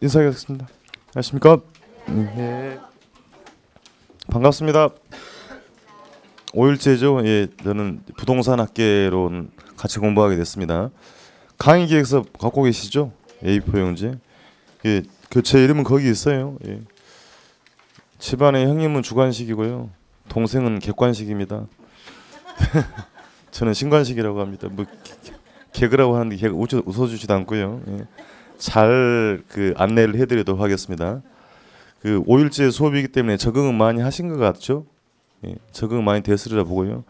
인사하겠습니다. 안녕하십니까? 음, 네. 반갑습니다. 5일째죠. 예, 저는 부동산 학계론 같이 공부하게 됐습니다. 강의 기획서 갖고 계시죠? A4 용지. 예, 그제 이름은 거기 있어요. 예. 집안의 형님은 주관식이고요. 동생은 객관식입니다. 저는 신관식이라고 합니다. 뭐 개그라고 하는데 개그 웃어, 주지도 않고요. 예. 잘그 안내를 해드리도록 하겠습니다. 그 5일째 수업이기 때문에 적응은 많이 하신 것 같죠? 예, 적응 많이 됐으리라 보고요.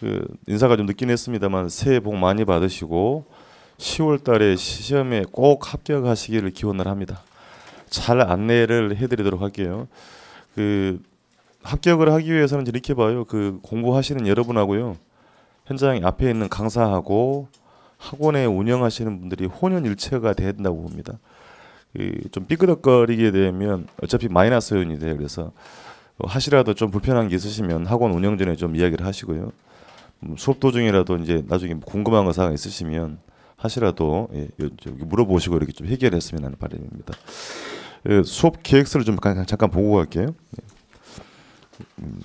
그 인사가 좀 늦긴 했습니다만 새해 복 많이 받으시고 10월 달에 시험에 꼭 합격하시기를 기원을 합니다. 잘 안내를 해드리도록 할게요. 그 합격을 하기 위해서는 이렇게 봐요. 그 공부하시는 여러분하고요. 현장 앞에 있는 강사하고 학원에 운영하시는 분들이 혼연일체가 돼야 된다고 봅니다. 좀 삐끄덕거리게 되면 어차피 마이너스 요인이 돼요. 그래서 하시라도 좀 불편한 게 있으시면 학원 운영 전에 좀 이야기를 하시고요. 음, 수업 도중이라도 이제 나중에 뭐 궁금한 거 사항 있으시면 하시라도 예, 물어보시고 이렇게 좀 해결했으면 하는 바람입니다. 예, 수업 계획서를 좀 잠깐 보고 갈게요. 예. 음,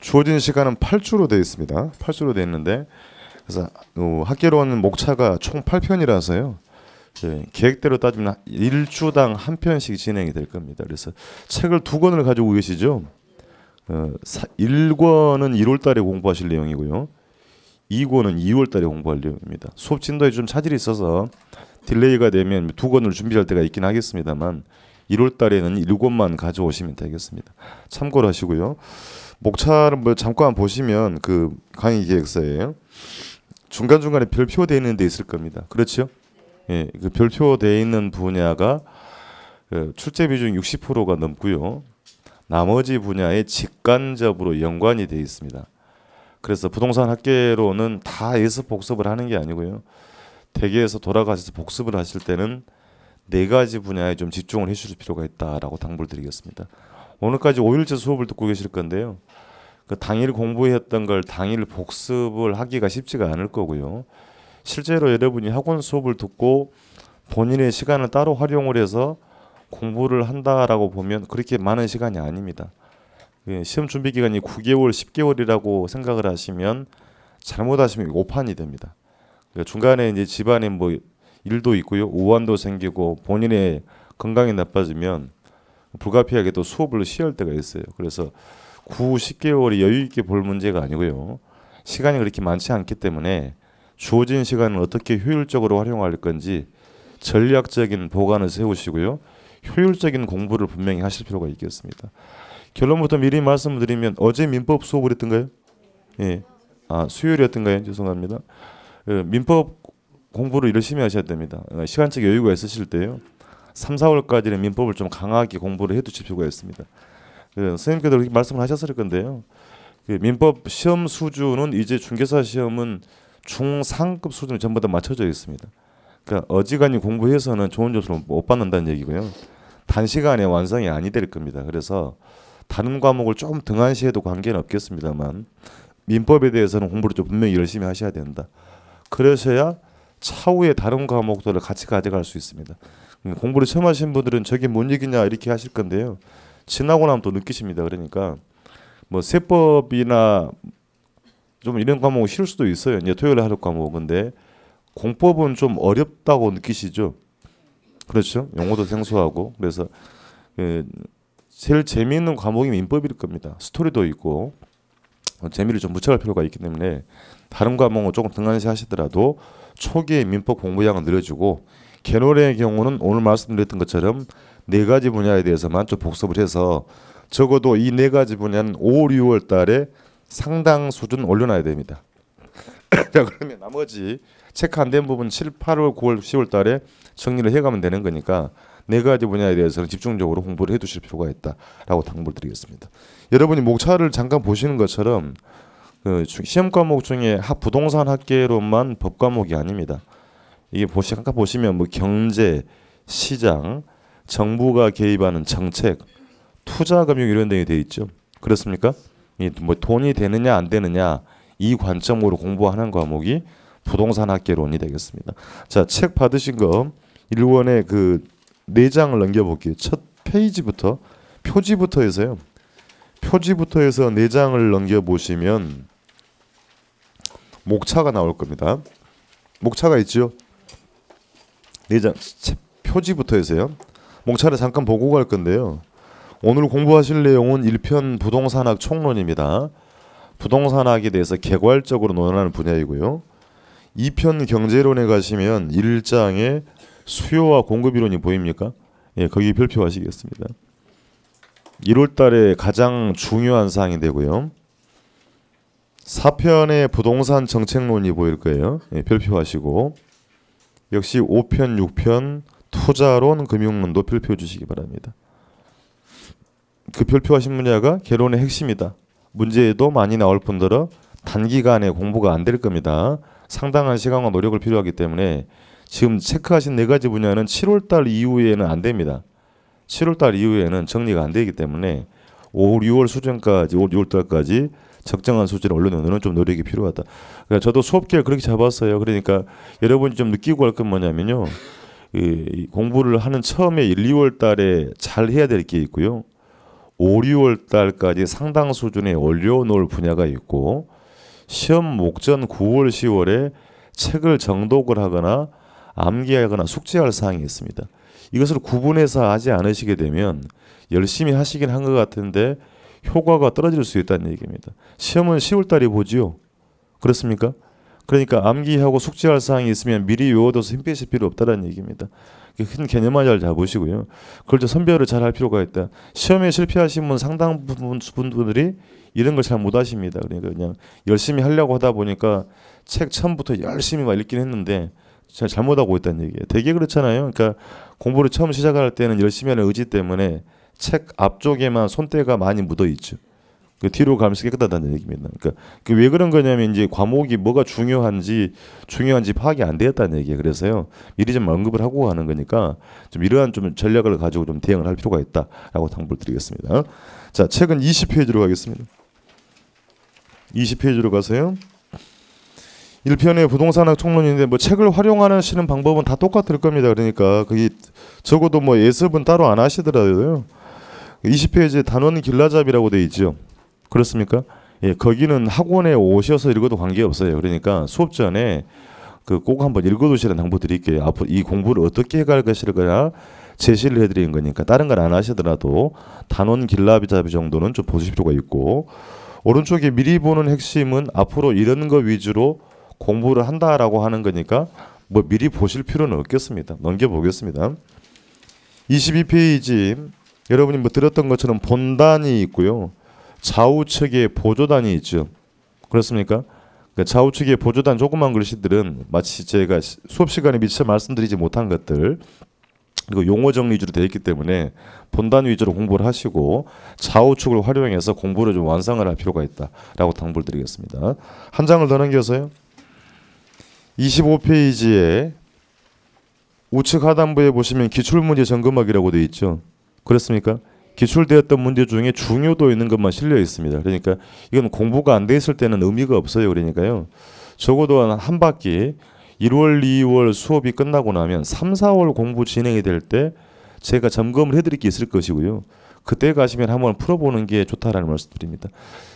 주어진 시간은 8주로 되어 있습니다. 8주로 되어 있는데 그래서 어, 학계는 목차가 총 8편이라서요. 예, 계획대로 따지면 1주당 한 편씩 진행이 될 겁니다. 그래서 책을 두 권을 가지고 계시죠. 어, 1권은 1월 달에 공부하실 내용이고요. 2권은 2월 달에 공부할 내용입니다. 수업 진도에 좀 차질이 있어서 딜레이가 되면 두 권을 준비할 때가 있긴 하겠습니다만 1월 달에는 1권만 가져오시면 되겠습니다. 참고 하시고요. 목차를 뭐 잠깐 보시면 그 강의 계획서예요. 중간중간에 별표되어 있는 데 있을 겁니다. 그렇죠? 예, 그 별표되어 있는 분야가 그 출제 비중 60%가 넘고요. 나머지 분야에 직간접으로 연관이 되어 있습니다. 그래서 부동산 학계로는 다 예습 복습을 하는 게 아니고요. 대개에서 돌아가셔서 복습을 하실 때는 네 가지 분야에 좀 집중을 해 주실 필요가 있다라고 당부를 드리겠습니다. 오늘까지 5일째 수업을 듣고 계실 건데요. 그 당일 공부했던 걸 당일 복습을 하기가 쉽지가 않을 거고요. 실제로 여러분이 학원 수업을 듣고 본인의 시간을 따로 활용을 해서 공부를 한다라고 보면 그렇게 많은 시간이 아닙니다. 예, 시험 준비 기간이 9개월, 10개월이라고 생각을 하시면 잘못하시면 오판이 됩니다. 그러니까 중간에 이제 집안에 뭐 일도 있고요, 우환도 생기고 본인의 건강이 나빠지면 불가피하게 또 수업을 쉬할 때가 있어요. 그래서 9, 10개월이 여유 있게 볼 문제가 아니고요. 시간이 그렇게 많지 않기 때문에 주어진 시간을 어떻게 효율적으로 활용할 건지 전략적인 보관을 세우시고요. 효율적인 공부를 분명히 하실 필요가 있겠습니다. 결론부터 미리 말씀드리면 어제 민법 수업을 했던가요? 예. 아, 수요일이었던가요? 죄송합니다. 그 민법 공부를 열심히 하셔야 됩니다. 어, 시간적 여유가 있으실 때요. 3, 4월까지는 민법을 좀 강하게 공부를 해 두실 필요가 있습니다. 예, 선생님께도 그렇게 말씀을 하셨을 건데요. 그 민법 시험 수준은 이제 중개사 시험은 중상급 수준이 전부 다 맞춰져 있습니다. 그러니까 어지간히 공부해서는 좋은 점수를 못 받는다는 얘기고요. 단시간에 완성이 아니 될 겁니다. 그래서 다른 과목을 좀 등한시해도 관계는 없겠습니다만 민법에 대해서는 공부를 좀 분명히 열심히 하셔야 된다. 그러셔야 차후에 다른 과목들을 같이 가져갈 수 있습니다. 공부를 처음 하신 분들은 저게 뭔 얘기냐 이렇게 하실 건데요. 지나고 나면 또 느끼십니다. 그러니까 뭐 세법이나 좀 이런 과목은 싫을 수도 있어요. 이제 토요일에 하는 과목 근데 공법은 좀 어렵다고 느끼시죠? 그렇죠. 용어도 생소하고 그래서 예, 제일 재미있는 과목이 민법일 겁니다. 스토리도 있고 어, 재미를 좀 묻혀갈 필요가 있기 때문에 다른 과목은 조금 등한시 하시더라도 초기에 민법 공부량을 늘려주고 개노래의 경우는 오늘 말씀드렸던 것처럼 네 가지 분야에 대해서만 좀 복습을 해서 적어도 이 네 가지 분야는 5, 6월 달에 상당 수준 올려놔야 됩니다. 자 그러면 나머지 체크 안 된 부분 7, 8월, 9월, 10월 달에 정리를 해가면 되는 거니까 네 가지 분야에 대해서는 집중적으로 공부를 해두실 필요가 있다라고 당부를 드리겠습니다. 여러분이 목차를 잠깐 보시는 것처럼 그 시험 과목 중에 부동산 학계로만 법 과목이 아닙니다. 이게 보시 잠깐 보시면 뭐 경제, 시장, 정부가 개입하는 정책, 투자 금융 이런 데에 돼 있죠. 그렇습니까? 뭐 돈이 되느냐 안 되느냐 이 관점으로 공부하는 과목이 부동산 학개론이 되겠습니다. 자, 책 받으신 거 1권에 그 4장을 넘겨볼게요. 첫 페이지부터 표지부터 해서요. 표지부터 해서 4장을 넘겨보시면 목차가 나올 겁니다. 목차가 있죠. 4장 표지부터 해서요. 목차를 잠깐 보고 갈 건데요. 오늘 공부하실 내용은 1편 부동산학 총론입니다. 부동산학에 대해서 개괄적으로 논하는 분야이고요. 2편 경제론에 가시면 1장에 수요와 공급 이론이 보입니까? 예, 거기 별표하시겠습니다. 1월 달에 가장 중요한 사항이 되고요. 4편의 부동산 정책론이 보일 거예요. 예, 별표하시고 역시 5편, 6편 투자론 금융론도 별표 주시기 바랍니다. 그 별표하신 분야가 개론의 핵심이다. 문제에도 많이 나올 뿐더러 단기간에 공부가 안 될 겁니다. 상당한 시간과 노력을 필요하기 때문에 지금 체크하신 네 가지 분야는 7월달 이후에는 안 됩니다. 7월달 이후에는 정리가 안 되기 때문에 5, 6월 수준까지, 5, 6월달까지 적정한 수준을 올려놓는 좀 노력이 필요하다. 그러니까 저도 수업계획 그렇게 잡았어요. 그러니까 여러분이 좀 느끼고 할 건 뭐냐면요. 이 공부를 하는 처음에 1, 2월 달에 잘 해야 될 게 있고요. 5, 6월 달까지 상당 수준의 올려놓을 분야가 있고 시험 목전 9월, 10월에 책을 정독을 하거나 암기하거나 숙제할 사항이 있습니다. 이것을 구분해서 하지 않으시게 되면 열심히 하시긴 한 것 같은데 효과가 떨어질 수 있다는 얘기입니다. 시험은 10월 달에 보지요. 그렇습니까? 그러니까 암기하고 숙지할 사항이 있으면 미리 외워둬서 힘 빼실 필요 없다는 얘기입니다. 큰 개념만 잘 잡으시고요. 그걸 좀 선별을 잘 할 필요가 있다. 시험에 실패하신 분 상당 부분 분들이 이런 걸 잘 못하십니다. 그러니까 그냥 열심히 하려고 하다 보니까 책 처음부터 열심히 막 읽긴 했는데 잘 잘못하고 있다는 얘기예요. 되게 그렇잖아요. 그러니까 공부를 처음 시작할 때는 열심히 하는 의지 때문에 책 앞쪽에만 손때가 많이 묻어 있죠. 그 뒤로 가면서 깨끗하다는 얘기입니다. 그러니까 그왜 그런 거냐면 이제 과목이 뭐가 중요한지 중요한지 파악이 안 되었다는 얘기예요. 그래서요 미리 좀 언급을 하고 하는 거니까 좀 이러한 좀 전략을 가지고 좀 대응을 할 필요가 있다라고 당부를 드리겠습니다. 자 책은 20페이지로 가겠습니다. 20페이지로 가세요. 1편의 부동산학 총론인데 뭐 책을 활용하 시는 방법은 다 똑같을 겁니다. 그러니까 그게 적어도 뭐 예습은 따로 안 하시더라도요. 20페이지에 단원 길라잡이라고 돼 있죠. 그렇습니까? 예, 거기는 학원에 오셔서 읽어도 관계없어요. 그러니까 수업 전에 그 꼭 한번 읽어두시는 라 당부 드릴게요. 앞으로 이 공부를 어떻게 해갈 것일까 제시를 해드리는 거니까 다른 걸 안 하시더라도 단원 길라비잡이 정도는 좀 보실 필요가 있고 오른쪽에 미리 보는 핵심은 앞으로 이런 거 위주로 공부를 한다라고 하는 거니까 뭐 미리 보실 필요는 없겠습니다. 넘겨보겠습니다. 22페이지 여러분이 뭐 들었던 것처럼 본단이 있고요. 좌우측에 보조단이 있죠. 그렇습니까? 그러 그러니까 좌우측에 보조단 조그만 글씨들은 마치 제가 수업 시간에 미처 말씀드리지 못한 것들 그리고 용어 정리 위주로 되어 있기 때문에 본단 위주로 공부를 하시고 좌우측을 활용해서 공부를 좀 완성을 할 필요가 있다라고 당부를 드리겠습니다. 한 장을 더 넘겨서요. 25페이지에 우측 하단부에 보시면 기출문제 점검하기라고 되어 있죠. 그렇습니까? 기출되었던 문제 중에 중요도 있는 것만 실려 있습니다. 그러니까 이건 공부가 안 돼 있을 때는 의미가 없어요. 그러니까요. 적어도 한, 바퀴 1월, 2월 수업이 끝나고 나면 3, 4월 공부 진행이 될 때 제가 점검을 해드릴 게 있을 것이고요. 그때 가시면 한번 풀어보는 게 좋다라는 말씀드립니다.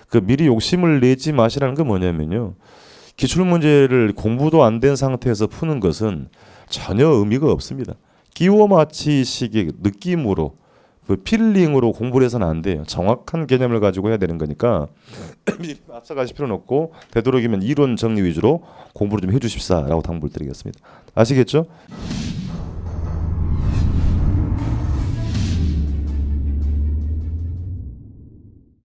그 미리 욕심을 내지 마시라는 건 뭐냐면요. 기출문제를 공부도 안 된 상태에서 푸는 것은 전혀 의미가 없습니다. 끼워 맞히식의 느낌으로 그 필링으로 공부를 해서는 안 돼요. 정확한 개념을 가지고 해야 되는 거니까 앞서가실 필요는 없고 되도록이면 이론 정리 위주로 공부를 좀 해주십사라고 당부를 드리겠습니다. 아시겠죠?